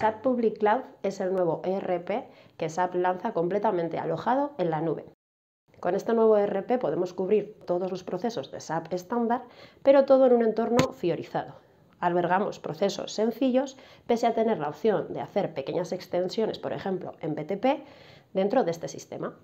SAP Public Cloud es el nuevo ERP que SAP lanza completamente alojado en la nube. Con este nuevo ERP podemos cubrir todos los procesos de SAP estándar, pero todo en un entorno fiorizado. Albergamos procesos sencillos, pese a tener la opción de hacer pequeñas extensiones, por ejemplo, en BTP, dentro de este sistema.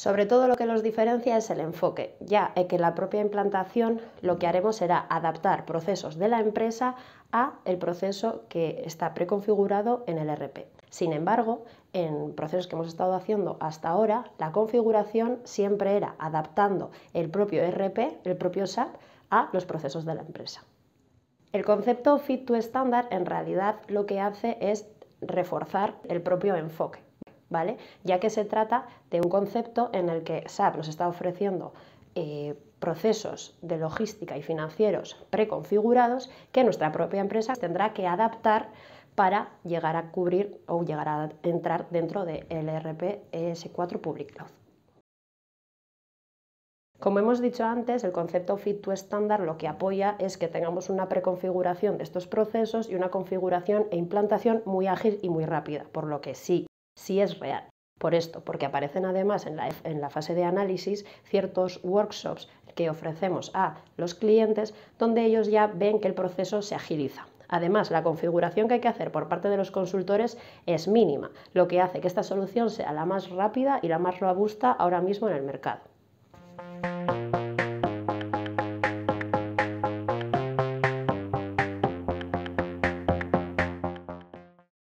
Sobre todo lo que los diferencia es el enfoque, ya que en la propia implantación lo que haremos será adaptar procesos de la empresa a el proceso que está preconfigurado en el e RP. Sin embargo, en procesos que hemos estado haciendo hasta ahora, la configuración siempre era adaptando el propio e RP, el propio SAP, a los procesos de la empresa. El concepto Fit to Standard en realidad lo que hace es reforzar el propio enfoque. Ya que se trata de un concepto en el que SAP nos está ofreciendo eh, procesos de logística y financieros preconfigurados que nuestra propia empresa tendrá que adaptar para llegar a cubrir o llegar a entrar dentro del ERP ES4 Public Cloud. Como hemos dicho antes, el concepto Fit to Standard lo que apoya es que tengamos una preconfiguración de estos procesos y una configuración e implantación muy ágil y muy rápida, por lo que sí si es real. Por esto, porque aparecen además en la, en la fase de análisis ciertos workshops que ofrecemos a los clientes donde ellos ya ven que el proceso se agiliza. Además, la configuración que hay que hacer por parte de los consultores es mínima, lo que hace que esta solución sea la más rápida y la más robusta ahora mismo en el mercado.